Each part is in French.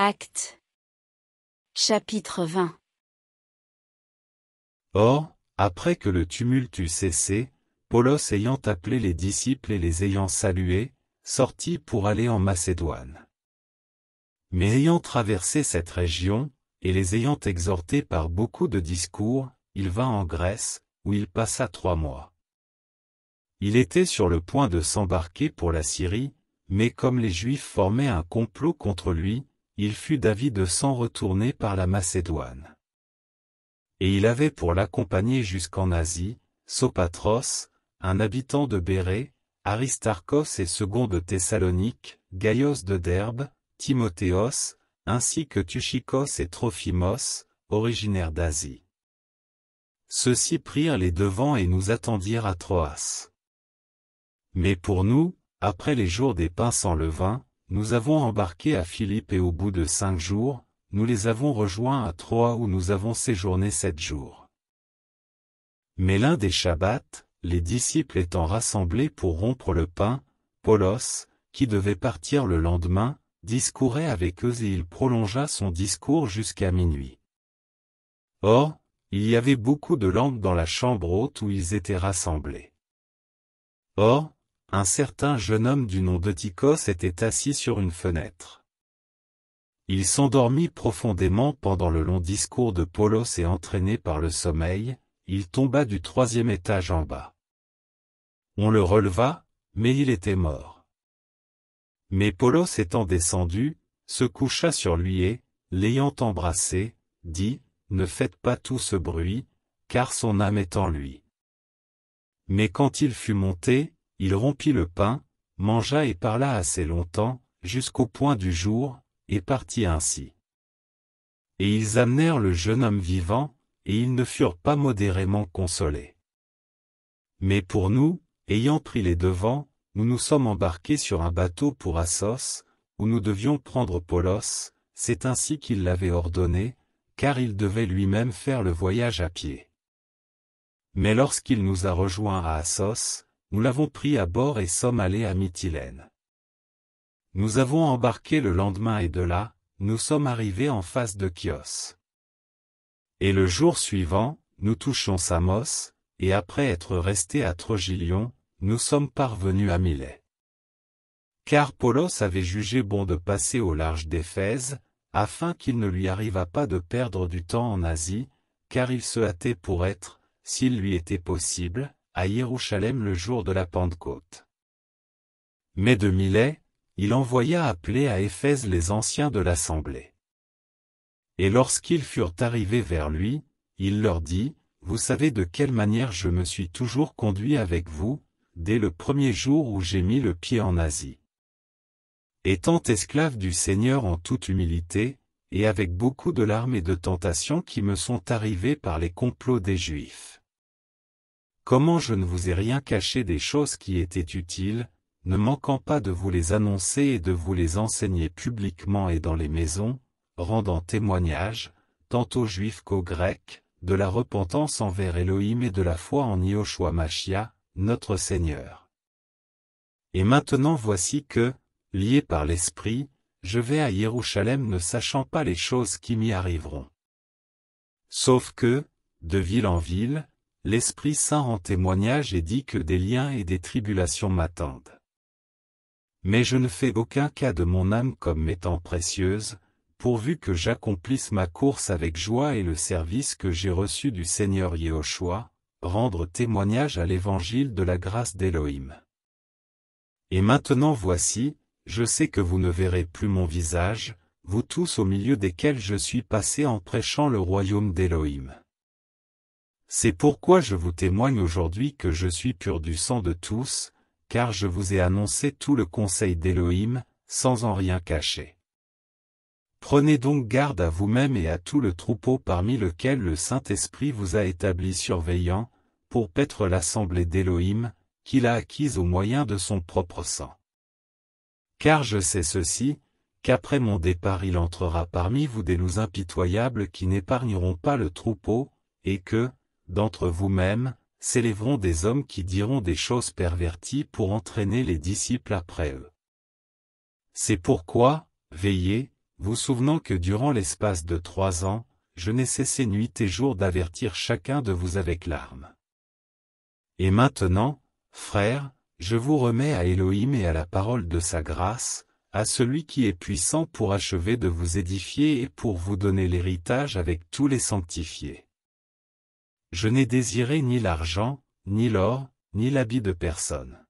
Acte. Chapitre 20 Or, après que le tumulte eut cessé, Paulos ayant appelé les disciples et les ayant salués, sortit pour aller en Macédoine. Mais ayant traversé cette région, et les ayant exhortés par beaucoup de discours, il vint en Grèce, où il passa trois mois. Il était sur le point de s'embarquer pour la Syrie, mais comme les Juifs formaient un complot contre lui, il fut d'avis de sang retourner par la Macédoine. Et il avait pour l'accompagner jusqu'en Asie, Sopatros, un habitant de Bérée, Aristarchos et second de Thessalonique, Gaios de Derbe, Timothéos, ainsi que Tuchikos et Trophimos, originaires d'Asie. Ceux-ci prirent les devants et nous attendirent à Troas. Mais pour nous, après les jours des pains sans levain, nous avons embarqué à Philippe et au bout de cinq jours, nous les avons rejoints à Troie où nous avons séjourné sept jours. Mais l'un des Shabbats, les disciples étant rassemblés pour rompre le pain, Paulos, qui devait partir le lendemain, discourait avec eux et il prolongea son discours jusqu'à minuit. Or, il y avait beaucoup de lampes dans la chambre haute où ils étaient rassemblés. Or, un certain jeune homme du nom de Tychos était assis sur une fenêtre. Il s'endormit profondément pendant le long discours de Polos et entraîné par le sommeil, il tomba du troisième étage en bas. On le releva, mais il était mort. Mais Polos étant descendu, se coucha sur lui et, l'ayant embrassé, dit, Ne faites pas tout ce bruit, car son âme est en lui. Mais quand il fut monté, il rompit le pain, mangea et parla assez longtemps, jusqu'au point du jour, et partit ainsi. Et ils amenèrent le jeune homme vivant, et ils ne furent pas modérément consolés. Mais pour nous, ayant pris les devants, nous nous sommes embarqués sur un bateau pour Assos, où nous devions prendre Polos, c'est ainsi qu'il l'avait ordonné, car il devait lui-même faire le voyage à pied. Mais lorsqu'il nous a rejoints à Assos, nous l'avons pris à bord et sommes allés à Mytilène. Nous avons embarqué le lendemain et de là, nous sommes arrivés en face de Chios. Et le jour suivant, nous touchons Samos, et après être restés à Trogilion, nous sommes parvenus à Milet. Car Polos avait jugé bon de passer au large d'Éphèse, afin qu'il ne lui arrivât pas de perdre du temps en Asie, car il se hâtait pour être, s'il lui était possible, à Jérusalem le jour de la Pentecôte. Mais de Milet, il envoya appeler à Éphèse les anciens de l'assemblée. Et lorsqu'ils furent arrivés vers lui, il leur dit, Vous savez de quelle manière je me suis toujours conduit avec vous, dès le premier jour où j'ai mis le pied en Asie. Étant esclave du Seigneur en toute humilité, et avec beaucoup de larmes et de tentations qui me sont arrivées par les complots des Juifs. Comment je ne vous ai rien caché des choses qui étaient utiles, ne manquant pas de vous les annoncer et de vous les enseigner publiquement et dans les maisons, rendant témoignage, tant aux Juifs qu'aux Grecs, de la repentance envers Elohim et de la foi en Yoshua Machia, notre Seigneur. Et maintenant voici que, lié par l'Esprit, je vais à Jérusalem ne sachant pas les choses qui m'y arriveront. Sauf que, de ville en ville, l'Esprit Saint rend témoignage et dit que des liens et des tribulations m'attendent. Mais je ne fais aucun cas de mon âme comme étant précieuse, pourvu que j'accomplisse ma course avec joie et le service que j'ai reçu du Seigneur Yehoshua, rendre témoignage à l'évangile de la grâce d'Élohim. Et maintenant voici, je sais que vous ne verrez plus mon visage, vous tous au milieu desquels je suis passé en prêchant le royaume d'Élohim. C'est pourquoi je vous témoigne aujourd'hui que je suis pur du sang de tous, car je vous ai annoncé tout le conseil d'Élohim, sans en rien cacher. Prenez donc garde à vous-même et à tout le troupeau parmi lequel le Saint-Esprit vous a établi surveillant, pour paître l'assemblée d'Élohim, qu'il a acquise au moyen de son propre sang. Car je sais ceci, qu'après mon départ il entrera parmi vous des loups impitoyables qui n'épargneront pas le troupeau, et que, d'entre vous-mêmes, s'élèveront des hommes qui diront des choses perverties pour entraîner les disciples après eux. C'est pourquoi, veillez, vous souvenant que durant l'espace de trois ans, je n'ai cessé nuit et jour d'avertir chacun de vous avec larmes. Et maintenant, frères, je vous remets à Elohim et à la parole de sa grâce, à celui qui est puissant pour achever de vous édifier et pour vous donner l'héritage avec tous les sanctifiés. Je n'ai désiré ni l'argent, ni l'or, ni l'habit de personne.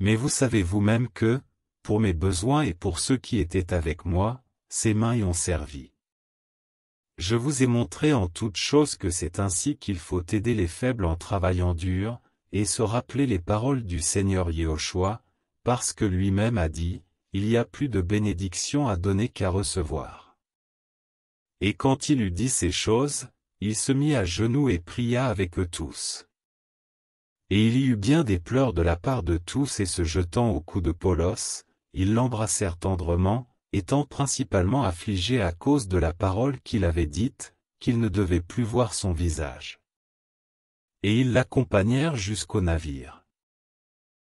Mais vous savez vous-même que, pour mes besoins et pour ceux qui étaient avec moi, ces mains y ont servi. Je vous ai montré en toute chose que c'est ainsi qu'il faut aider les faibles en travaillant dur, et se rappeler les paroles du Seigneur Yehoshua, parce que lui-même a dit, il y a plus de bénédiction à donner qu'à recevoir. Et quand il eut dit ces choses, il se mit à genoux et pria avec eux tous. Et il y eut bien des pleurs de la part de tous et se jetant au cou de Polos, ils l'embrassèrent tendrement, étant principalement affligés à cause de la parole qu'il avait dite, qu'il ne devait plus voir son visage. Et ils l'accompagnèrent jusqu'au navire.